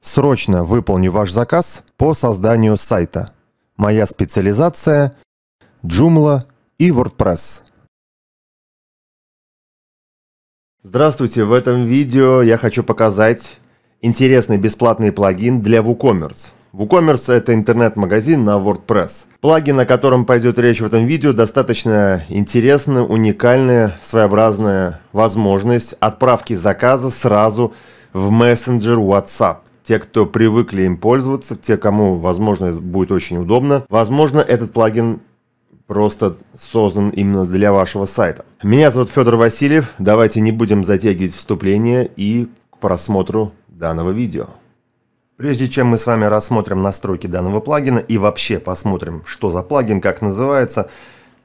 Срочно выполню ваш заказ по созданию сайта. Моя специализация – Joomla и WordPress. Здравствуйте! В этом видео я хочу показать интересный бесплатный плагин для WooCommerce. WooCommerce – это интернет-магазин на WordPress. Плагин, о котором пойдет речь в этом видео, достаточно интересная, уникальная, своеобразная возможность отправки заказа сразу в мессенджер WhatsApp те, кто привыкли им пользоваться, те, кому, возможно, будет очень удобно. Возможно, этот плагин просто создан именно для вашего сайта. Меня зовут Федор Васильев. Давайте не будем затягивать вступление и к просмотру данного видео. Прежде чем мы с вами рассмотрим настройки данного плагина и вообще посмотрим, что за плагин, как называется,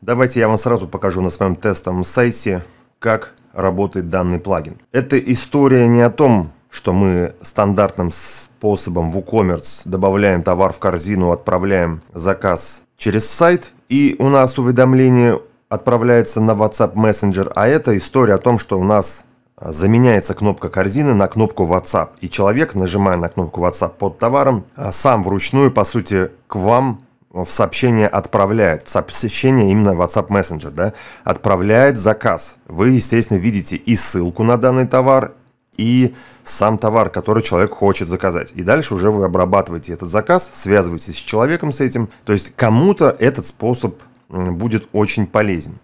давайте я вам сразу покажу на своем тестовом сайте, как работает данный плагин. Это история не о том, что мы стандартным способом WooCommerce добавляем товар в корзину, отправляем заказ через сайт, и у нас уведомление отправляется на WhatsApp Messenger, а это история о том, что у нас а, заменяется кнопка корзины на кнопку WhatsApp, и человек, нажимая на кнопку WhatsApp под товаром, а, сам вручную, по сути, к вам в сообщение отправляет, в сообщение именно WhatsApp Messenger, да, отправляет заказ. Вы, естественно, видите и ссылку на данный товар, и сам товар, который человек хочет заказать. И дальше уже вы обрабатываете этот заказ, связываетесь с человеком с этим. То есть кому-то этот способ будет очень полезен.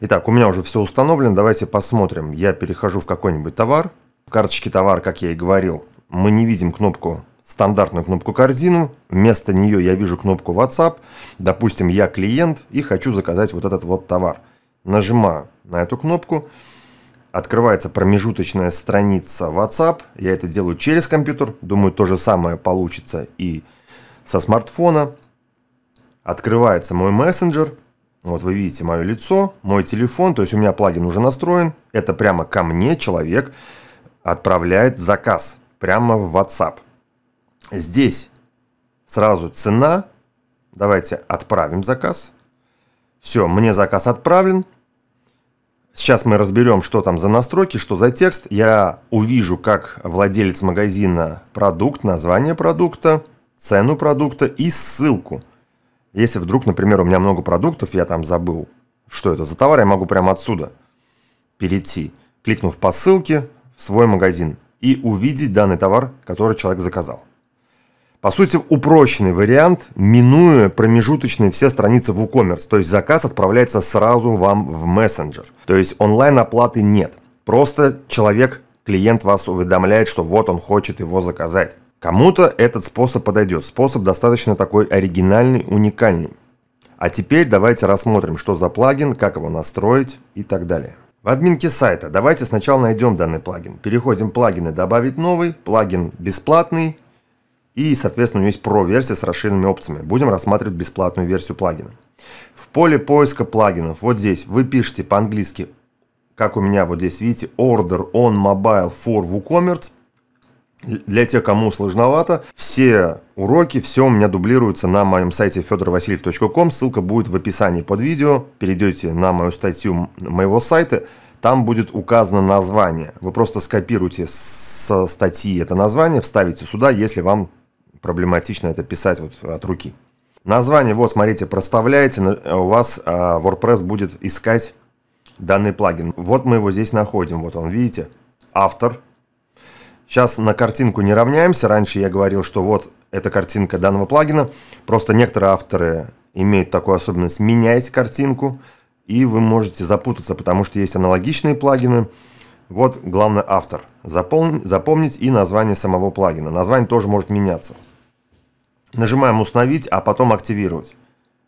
Итак, у меня уже все установлено, давайте посмотрим. Я перехожу в какой-нибудь товар. В карточке товар, как я и говорил, мы не видим кнопку стандартную кнопку корзину, вместо нее я вижу кнопку WhatsApp, допустим, я клиент и хочу заказать вот этот вот товар. Нажимаю на эту кнопку, открывается промежуточная страница WhatsApp. Я это делаю через компьютер. Думаю, то же самое получится и со смартфона. Открывается мой мессенджер. Вот вы видите мое лицо, мой телефон, то есть у меня плагин уже настроен. Это прямо ко мне человек отправляет заказ прямо в WhatsApp. Здесь сразу цена. Давайте отправим заказ. Все, мне заказ отправлен. Сейчас мы разберем, что там за настройки, что за текст. Я увижу, как владелец магазина продукт, название продукта, цену продукта и ссылку. Если вдруг, например, у меня много продуктов, я там забыл, что это за товар, я могу прямо отсюда перейти, кликнув по ссылке в свой магазин и увидеть данный товар, который человек заказал. По сути, упрощенный вариант, минуя промежуточные все страницы в WooCommerce, то есть заказ отправляется сразу вам в мессенджер. То есть онлайн-оплаты нет. Просто человек, клиент вас уведомляет, что вот он хочет его заказать. Кому-то этот способ подойдет. Способ достаточно такой оригинальный, уникальный. А теперь давайте рассмотрим, что за плагин, как его настроить и так далее. В админке сайта давайте сначала найдем данный плагин. Переходим в плагины «Добавить новый», плагин «Бесплатный», и, соответственно, у него есть Pro-версия с расширенными опциями. Будем рассматривать бесплатную версию плагина. В поле поиска плагинов, вот здесь, вы пишете по-английски, как у меня вот здесь, видите, Order on Mobile for WooCommerce. Для тех, кому сложновато, все уроки, все у меня дублируется на моем сайте fedorvasiliev.com. Ссылка будет в описании под видео. Перейдете на мою статью моего сайта, там будет указано название. Вы просто скопируете со статьи это название, вставите сюда, если вам проблематично это писать вот от руки. Название, вот смотрите, проставляете, э, у вас а, WordPress будет искать данный плагин. Вот мы его здесь находим, вот он, видите, автор. Сейчас на картинку не равняемся, раньше я говорил, что вот эта картинка данного плагина, просто некоторые авторы имеют такую особенность менять картинку, и вы можете запутаться, потому что есть аналогичные плагины. Вот главный автор. Запомнить, запомнить и название самого плагина. Название тоже может меняться. Нажимаем «Установить», а потом «Активировать».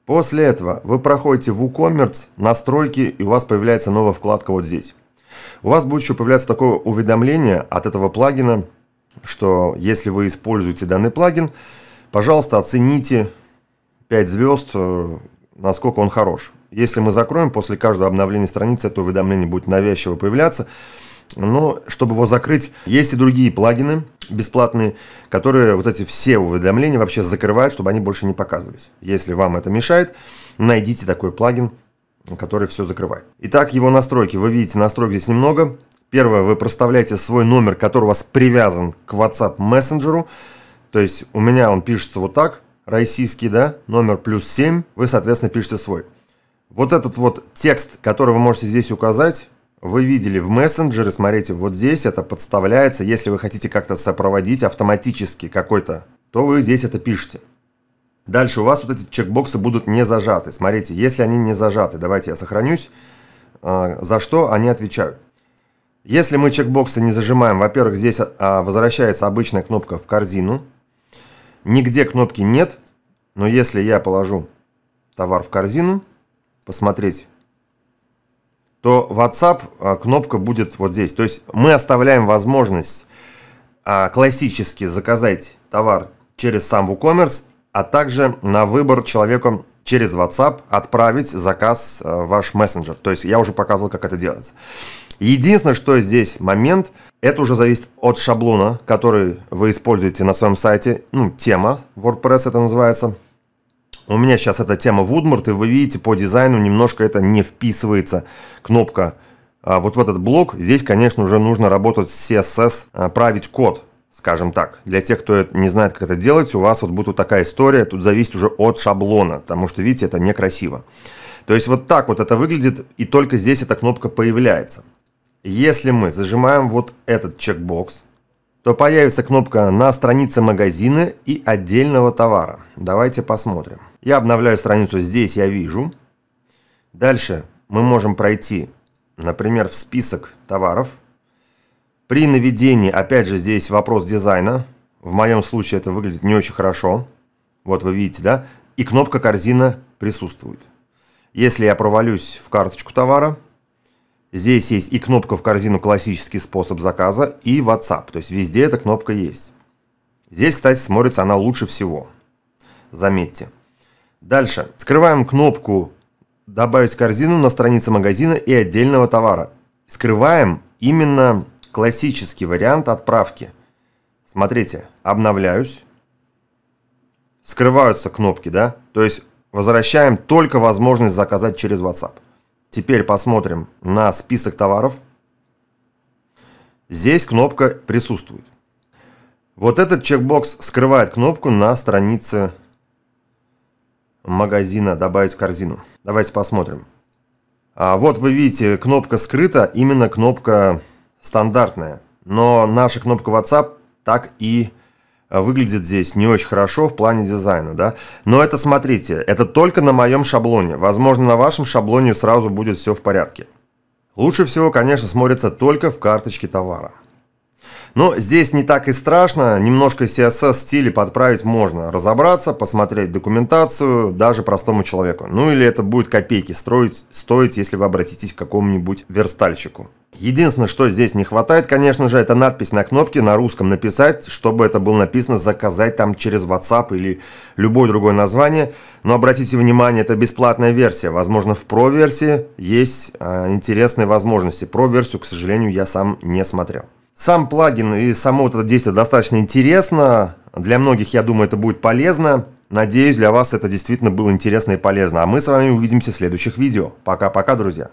После этого вы проходите в WooCommerce, настройки, и у вас появляется новая вкладка вот здесь. У вас будет еще появляться такое уведомление от этого плагина, что если вы используете данный плагин, пожалуйста, оцените 5 звезд, э, насколько он хорош. Если мы закроем, после каждого обновления страницы это уведомление будет навязчиво появляться. Но чтобы его закрыть, есть и другие плагины, бесплатные, которые вот эти все уведомления вообще закрывают, чтобы они больше не показывались. Если вам это мешает, найдите такой плагин, который все закрывает. Итак, его настройки. Вы видите, настроек здесь немного. Первое, вы проставляете свой номер, который у вас привязан к WhatsApp мессенджеру. То есть у меня он пишется вот так, российский, да, номер плюс 7, вы, соответственно, пишете свой. Вот этот вот текст, который вы можете здесь указать, вы видели в мессенджере, смотрите, вот здесь это подставляется, если вы хотите как-то сопроводить автоматически какой-то, то вы здесь это пишете. Дальше у вас вот эти чекбоксы будут не зажаты. Смотрите, если они не зажаты, давайте я сохранюсь, а, за что они отвечают. Если мы чекбоксы не зажимаем, во-первых, здесь а, возвращается обычная кнопка в корзину. Нигде кнопки нет, но если я положу товар в корзину, посмотреть, то WhatsApp а, кнопка будет вот здесь. То есть мы оставляем возможность а, классически заказать товар через сам WooCommerce, а также на выбор человеку через WhatsApp отправить заказ а, в ваш мессенджер. То есть я уже показывал, как это делается. Единственное, что здесь момент, это уже зависит от шаблона, который вы используете на своем сайте. Ну, тема WordPress это называется – у меня сейчас эта тема Woodmart, и вы видите, по дизайну немножко это не вписывается. Кнопка а вот в этот блок, здесь, конечно, уже нужно работать с CSS, а, править код, скажем так. Для тех, кто не знает, как это делать, у вас вот будет вот такая история, тут зависит уже от шаблона, потому что, видите, это некрасиво. То есть вот так вот это выглядит, и только здесь эта кнопка появляется. Если мы зажимаем вот этот чекбокс, то появится кнопка на странице магазина и отдельного товара. Давайте посмотрим. Я обновляю страницу здесь, я вижу. Дальше мы можем пройти, например, в список товаров. При наведении, опять же, здесь вопрос дизайна. В моем случае это выглядит не очень хорошо. Вот вы видите, да? И кнопка корзина присутствует. Если я провалюсь в карточку товара, Здесь есть и кнопка в корзину «Классический способ заказа», и WhatsApp, то есть везде эта кнопка есть. Здесь, кстати, смотрится она лучше всего. Заметьте. Дальше. Скрываем кнопку «Добавить в корзину» на странице магазина и отдельного товара. Скрываем именно классический вариант отправки. Смотрите, обновляюсь. Скрываются кнопки, да? То есть возвращаем только возможность заказать через WhatsApp. Теперь посмотрим на список товаров. Здесь кнопка присутствует. Вот этот чекбокс скрывает кнопку на странице магазина «Добавить в корзину». Давайте посмотрим. А вот вы видите, кнопка скрыта, именно кнопка стандартная. Но наша кнопка WhatsApp так и Э, выглядит здесь не очень хорошо в плане дизайна, да. Но это, смотрите, это только на моем шаблоне. Возможно, на вашем шаблоне сразу будет все в порядке. Лучше всего, конечно, смотрится только в карточке товара. Но здесь не так и страшно, немножко CSS стиле подправить можно, разобраться, посмотреть документацию даже простому человеку. Ну или это будет копейки строить, стоить, если вы обратитесь к какому-нибудь верстальщику. Единственное, что здесь не хватает, конечно же, это надпись на кнопке на русском написать, чтобы это было написано «заказать» там через WhatsApp или любое другое название. Но обратите внимание, это бесплатная версия. Возможно, в Pro-версии есть э, интересные возможности. Pro-версию, к сожалению, я сам не смотрел. Сам плагин и само вот это действие достаточно интересно. Для многих, я думаю, это будет полезно. Надеюсь, для вас это действительно было интересно и полезно. А мы с вами увидимся в следующих видео. Пока-пока, друзья.